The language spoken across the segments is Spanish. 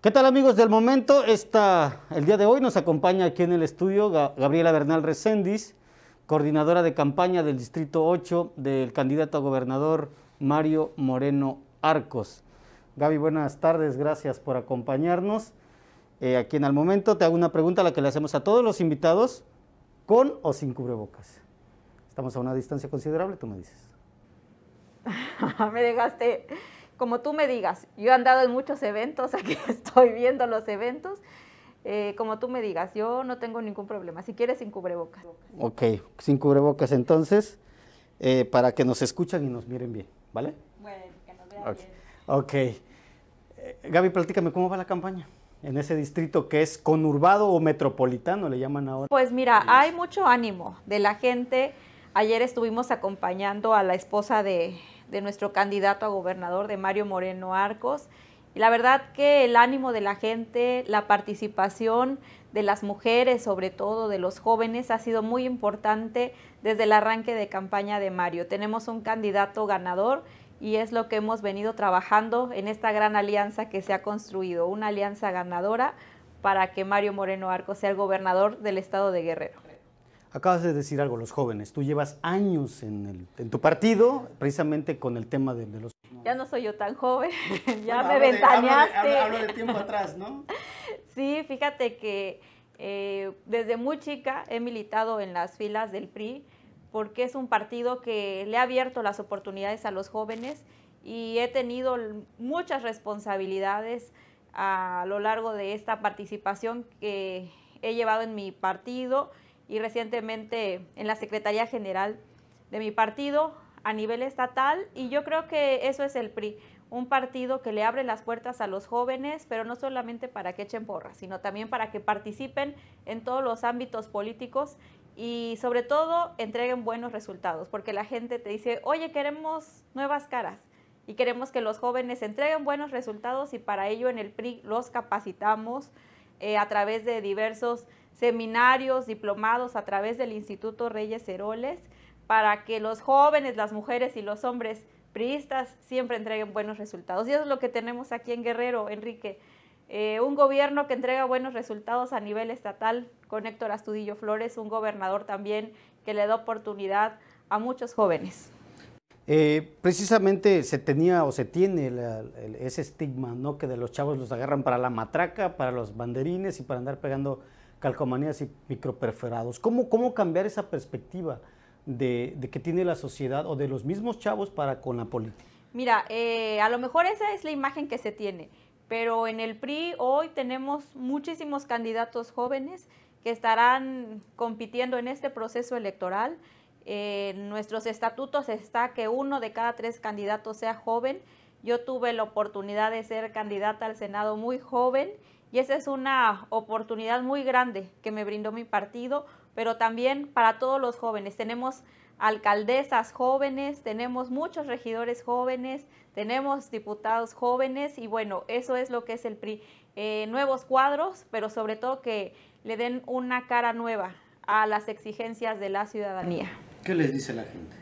¿Qué tal amigos del momento? Esta, el día de hoy nos acompaña aquí en el estudio Gabriela Bernal Recendis, coordinadora de campaña del Distrito 8 del candidato a gobernador Mario Moreno Arcos. Gaby, buenas tardes, gracias por acompañarnos. Eh, aquí en el Momento te hago una pregunta a la que le hacemos a todos los invitados, con o sin cubrebocas. Estamos a una distancia considerable, tú me dices. me dejaste como tú me digas, yo he andado en muchos eventos, aquí estoy viendo los eventos, eh, como tú me digas, yo no tengo ningún problema, si quieres sin cubrebocas. Ok, sin cubrebocas entonces, eh, para que nos escuchan y nos miren bien, ¿vale? Bueno, que nos vean bien. Ok. Eh, Gaby, platícame, ¿cómo va la campaña? en ese distrito que es conurbado o metropolitano, le llaman ahora. Pues mira, hay mucho ánimo de la gente. Ayer estuvimos acompañando a la esposa de, de nuestro candidato a gobernador, de Mario Moreno Arcos. Y la verdad que el ánimo de la gente, la participación de las mujeres, sobre todo de los jóvenes, ha sido muy importante desde el arranque de campaña de Mario. Tenemos un candidato ganador y es lo que hemos venido trabajando en esta gran alianza que se ha construido, una alianza ganadora para que Mario Moreno Arcos sea el gobernador del estado de Guerrero. Acabas de decir algo, los jóvenes. Tú llevas años en, tu partido, precisamente con el tema de, los... Ya no soy yo tan joven, ya me ventaneaste. hablo, de, tiempo atrás, ¿no? sí, fíjate que eh, desde muy chica he militado en las filas del PRI porque es un partido que le ha abierto las oportunidades a los jóvenes y he tenido muchas responsabilidades a lo largo de esta participación que he llevado en mi partido y recientemente en la Secretaría General de mi partido a nivel estatal y yo creo que eso es el PRI, un partido que le abre las puertas a los jóvenes, pero no solamente para que echen porras, sino también para que participen en todos los ámbitos políticos y sobre todo entreguen buenos resultados, porque la gente te dice, oye, queremos nuevas caras y queremos que los jóvenes entreguen buenos resultados y para ello en el PRI los capacitamos eh, a través de diversos seminarios, diplomados a través del Instituto Reyes Heroles, para que los jóvenes, las mujeres y los hombres priistas siempre entreguen buenos resultados. Y eso es lo que tenemos aquí en Guerrero, Enrique. Eh, un gobierno que entrega buenos resultados a nivel estatal, con Héctor Astudillo Flores, un gobernador también que le da oportunidad a muchos jóvenes. Eh, precisamente se tenía o se tiene ese estigma, ¿no? Que de los chavos los agarran para la matraca, para los banderines y para andar pegando calcomanías y microperforados. ¿Cómo, cambiar esa perspectiva de, que tiene la sociedad o de los mismos chavos para con la política? Mira, eh, a lo mejor esa es la imagen que se tiene, pero en el PRI hoy tenemos muchísimos candidatos jóvenes que estarán compitiendo en este proceso electoral. Eh, nuestros estatutos está que uno de cada tres candidatos sea joven. Yo tuve la oportunidad de ser candidata al Senado muy joven y esa es una oportunidad muy grande que me brindó mi partido, pero también para todos los jóvenes. Tenemos alcaldesas jóvenes, tenemos muchos regidores jóvenes, tenemos diputados jóvenes y bueno, eso es lo que es el PRI. Eh, nuevos cuadros, pero sobre todo que le den una cara nueva a las exigencias de la ciudadanía. ¿Qué les dice la gente?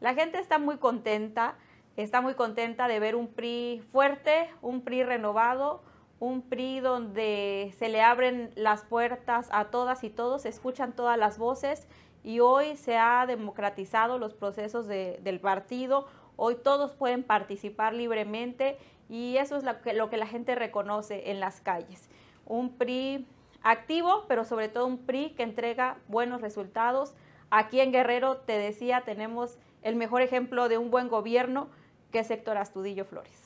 La gente está muy contenta, está muy contenta de ver un PRI fuerte, un PRI renovado, un PRI donde se le abren las puertas a todas y todos, se escuchan todas las voces y hoy se ha democratizado los procesos del partido, hoy todos pueden participar libremente y eso es lo que, lo que la gente reconoce en las calles. Un PRI activo, pero sobre todo un PRI que entrega buenos resultados. Aquí en Guerrero, te decía, tenemos el mejor ejemplo de un buen gobierno que es Héctor Astudillo Flores.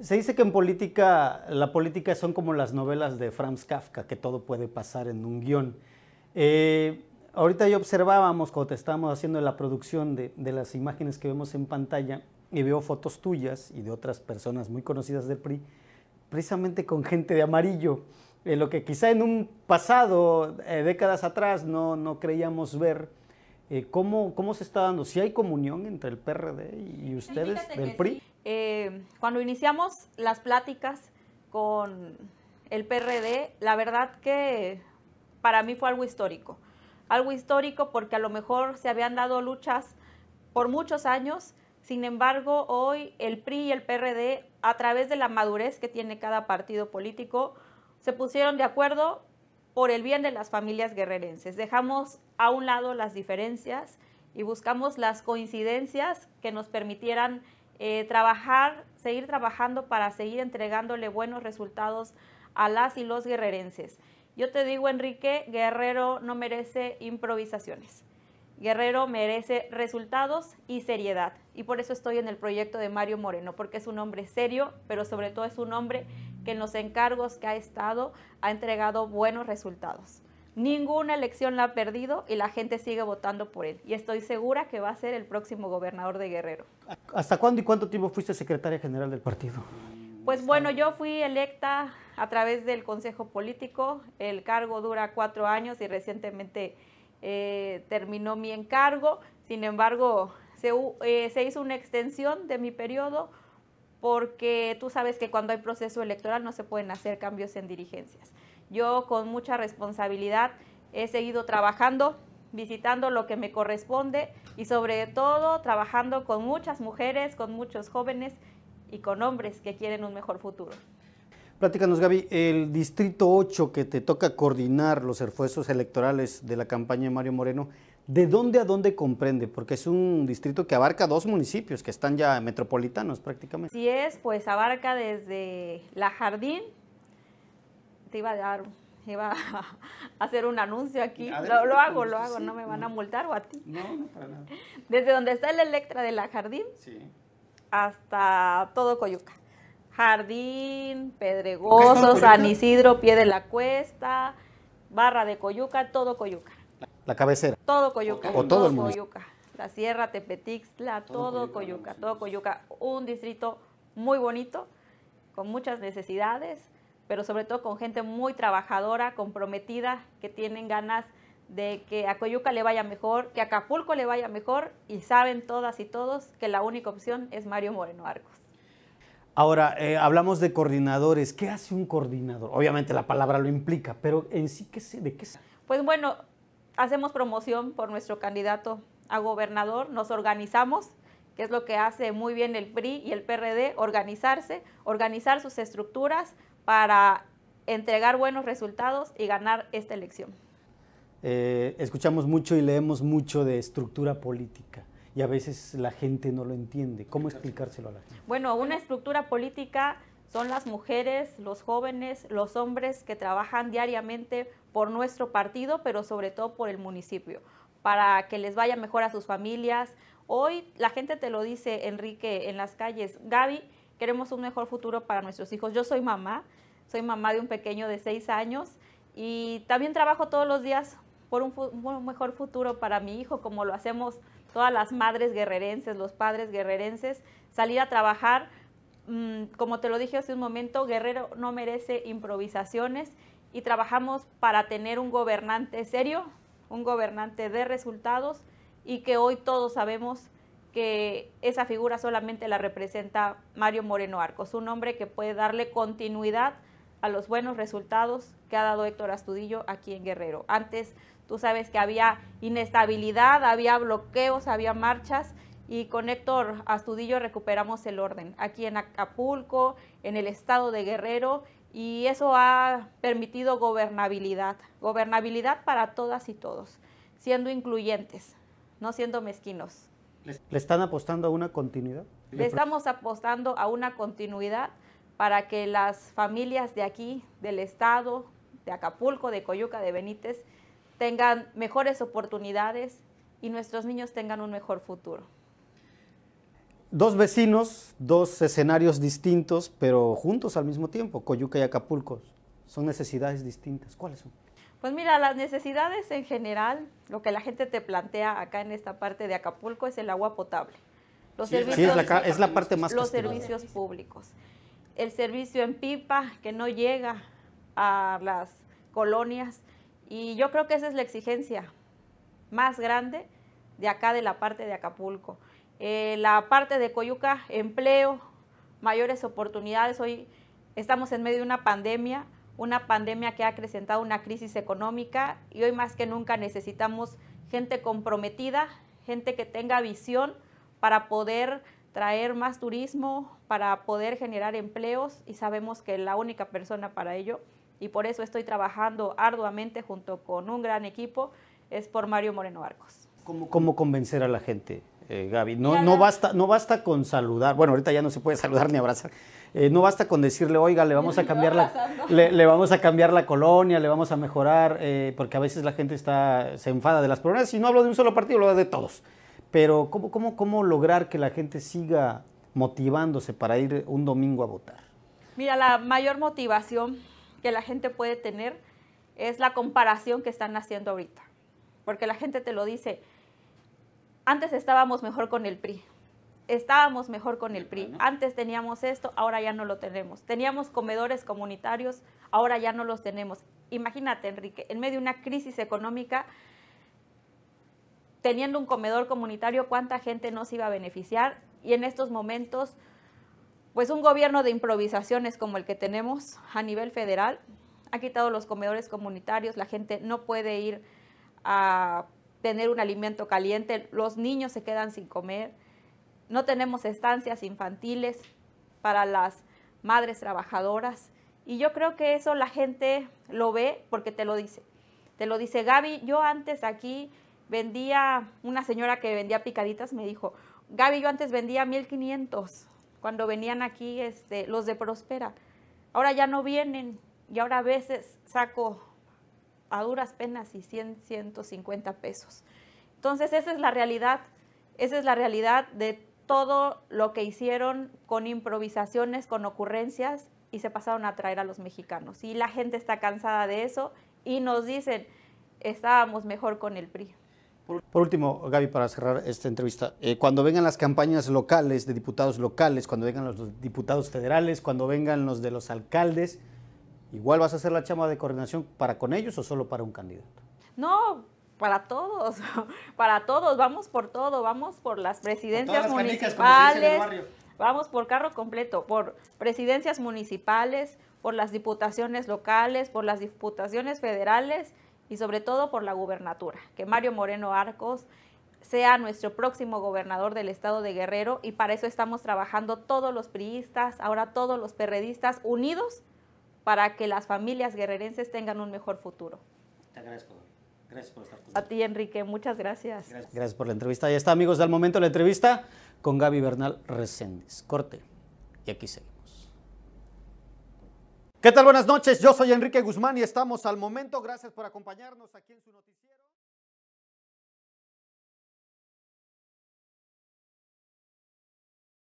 Se dice que en política, la política son como las novelas de Franz Kafka, que todo puede pasar en un guión. Eh, ahorita ya observábamos cuando te estábamos haciendo la producción de, las imágenes que vemos en pantalla y veo fotos tuyas y de otras personas muy conocidas del PRI, precisamente con gente de amarillo, eh, lo que quizá en un pasado, eh, décadas atrás, no, no creíamos ver. ¿cómo, se está dando? ¿Si hay comunión entre el PRD y pues ustedes del PRI? Eh, cuando iniciamos las pláticas con el PRD, la verdad que para mí fue algo histórico. Algo histórico porque a lo mejor se habían dado luchas por muchos años, sin embargo, hoy el PRI y el PRD, a través de la madurez que tiene cada partido político, se pusieron de acuerdo por el bien de las familias guerrerenses. Dejamos a un lado las diferencias y buscamos las coincidencias que nos permitieran eh, trabajar, seguir trabajando para seguir entregándole buenos resultados a las y los guerrerenses. Yo te digo, Enrique, Guerrero no merece improvisaciones. Guerrero merece resultados y seriedad. Y por eso estoy en el proyecto de Mario Moreno, porque es un hombre serio, pero sobre todo es un hombre que en los encargos que ha estado ha entregado buenos resultados. Ninguna elección la ha perdido y la gente sigue votando por él. Y estoy segura que va a ser el próximo gobernador de Guerrero. ¿Hasta cuándo y cuánto tiempo fuiste secretaria general del partido? Pues bueno, yo fui electa a través del Consejo Político. El cargo dura cuatro años y recientemente eh, terminó mi encargo. Sin embargo, se, eh, se hizo una extensión de mi periodo porque tú sabes que cuando hay proceso electoral no se pueden hacer cambios en dirigencias. Yo con mucha responsabilidad he seguido trabajando, visitando lo que me corresponde y sobre todo trabajando con muchas mujeres, con muchos jóvenes y con hombres que quieren un mejor futuro. Platícanos, Gaby, el distrito 8 que te toca coordinar los esfuerzos electorales de la campaña de Mario Moreno, ¿de dónde a dónde comprende? Porque es un distrito que abarca dos municipios que están ya metropolitanos prácticamente. Si es, pues abarca desde La Jardín, te iba a dar, iba a hacer un anuncio aquí. lo, hago, lo hago, no me van a multar o a ti. No, no, para nada. Desde donde está la Electra de la Jardín hasta todo Coyuca. Jardín, Pedregoso, San Isidro, Pie de la Cuesta, Barra de Coyuca, todo Coyuca. La cabecera. Todo Coyuca. todo, La Sierra, Tepetixla, todo, todo Coyuca, todo Coyuca. Un distrito muy bonito, con muchas necesidades, pero sobre todo con gente muy trabajadora, comprometida, que tienen ganas de que a Coyuca le vaya mejor, que a Acapulco le vaya mejor y saben todas y todos que la única opción es Mario Moreno Arcos. Ahora, eh, hablamos de coordinadores. ¿Qué hace un coordinador? Obviamente la palabra lo implica, pero en sí, ¿qué se, ¿de qué se? Pues bueno, hacemos promoción por nuestro candidato a gobernador, nos organizamos, que es lo que hace muy bien el PRI y el PRD, organizarse, organizar sus estructuras, para entregar buenos resultados y ganar esta elección. Eh, escuchamos mucho y leemos mucho de estructura política y a veces la gente no lo entiende. ¿Cómo explicárselo a la gente? Bueno, una estructura política son las mujeres, los jóvenes, los hombres que trabajan diariamente por nuestro partido, pero sobre todo por el municipio, para que les vaya mejor a sus familias. Hoy la gente te lo dice, Enrique, en las calles, Gaby, queremos un mejor futuro para nuestros hijos. Yo soy mamá, soy mamá de un pequeño de seis años y también trabajo todos los días por un, mejor futuro para mi hijo, como lo hacemos todas las madres guerrerenses, los padres guerrerenses, salir a trabajar. Mm, como te lo dije hace un momento, Guerrero no merece improvisaciones y trabajamos para tener un gobernante serio, un gobernante de resultados y que hoy todos sabemos que esa figura solamente la representa Mario Moreno Arcos, un hombre que puede darle continuidad a los buenos resultados que ha dado Héctor Astudillo aquí en Guerrero. Antes tú sabes que había inestabilidad, había bloqueos, había marchas y con Héctor Astudillo recuperamos el orden aquí en Acapulco, en el estado de Guerrero y eso ha permitido gobernabilidad, gobernabilidad para todas y todos, siendo incluyentes, no siendo mezquinos. ¿Le están apostando a una continuidad? Le estamos apostando a una continuidad para que las familias de aquí, del Estado, de Acapulco, de Coyuca, de Benítez, tengan mejores oportunidades y nuestros niños tengan un mejor futuro. Dos vecinos, dos escenarios distintos, pero juntos al mismo tiempo, Coyuca y Acapulco. Son necesidades distintas. ¿Cuáles son? Pues mira, las necesidades en general, lo que la gente te plantea acá en esta parte de Acapulco es el agua potable. Los servicios, es, la, parte más Los servicios públicos. El servicio en pipa que no llega a las colonias. Y yo creo que esa es la exigencia más grande de acá, de la parte de Acapulco. Eh, la parte de Coyuca, empleo, mayores oportunidades. Hoy estamos en medio de una pandemia una pandemia que ha acrecentado una crisis económica y hoy más que nunca necesitamos gente comprometida, gente que tenga visión para poder traer más turismo, para poder generar empleos y sabemos que la única persona para ello, y por eso estoy trabajando arduamente junto con un gran equipo, es por Mario Moreno Arcos. ¿Cómo, cómo convencer a la gente? Eh, Gaby. No, no, basta, no basta con saludar, bueno, ahorita ya no se puede saludar ni abrazar. Eh, no basta con decirle, oiga, le vamos a cambiar la, le, vamos a cambiar la colonia, le vamos a mejorar, eh, porque a veces la gente está, se enfada de las problemas. Y no hablo de un solo partido, hablo de todos. Pero, ¿cómo, cómo lograr que la gente siga motivándose para ir un domingo a votar? Mira, la mayor motivación que la gente puede tener es la comparación que están haciendo ahorita. Porque la gente te lo dice, antes estábamos mejor con el PRI, estábamos mejor con el PRI, antes teníamos esto, ahora ya no lo tenemos, teníamos comedores comunitarios, ahora ya no los tenemos. Imagínate, Enrique, en medio de una crisis económica, teniendo un comedor comunitario, ¿cuánta gente nos iba a beneficiar? Y en estos momentos, pues un gobierno de improvisaciones como el que tenemos a nivel federal ha quitado los comedores comunitarios, la gente no puede ir a tener un alimento caliente, los niños se quedan sin comer, no tenemos estancias infantiles para las madres trabajadoras. Y yo creo que eso la gente lo ve porque te lo dice. Te lo dice Gaby, yo antes aquí vendía, una señora que vendía picaditas me dijo, Gaby, yo antes vendía 1500 cuando venían aquí este, los de Prospera. Ahora ya no vienen y ahora a veces saco a duras penas y 100, 150 pesos. Entonces esa es la realidad, esa es la realidad de todo lo que hicieron con improvisaciones, con ocurrencias y se pasaron a traer a los mexicanos. Y la gente está cansada de eso y nos dicen, estábamos mejor con el PRI. Por último, Gaby, para cerrar esta entrevista, eh, cuando vengan las campañas locales de diputados locales, cuando vengan los diputados federales, cuando vengan los de los alcaldes, ¿Igual vas a hacer la chama de coordinación para con ellos o solo para un candidato? No, para todos, para todos, vamos por todo, vamos por las presidencias municipales, vamos por carro completo, por presidencias municipales, por las diputaciones locales, por las diputaciones federales y sobre todo por la gubernatura. Que Mario Moreno Arcos sea nuestro próximo gobernador del estado de Guerrero y para eso estamos trabajando todos los priistas, ahora todos los perredistas unidos para que las familias guerrerenses tengan un mejor futuro. Te agradezco. Gracias por estar con A ti, Enrique, muchas gracias. gracias. por la entrevista. y está, amigos, del momento la entrevista con Gaby Bernal Reséndez. Corte. Y aquí seguimos. ¿Qué tal? Buenas noches. Yo soy Enrique Guzmán y estamos al momento. Gracias por acompañarnos aquí en su noticia.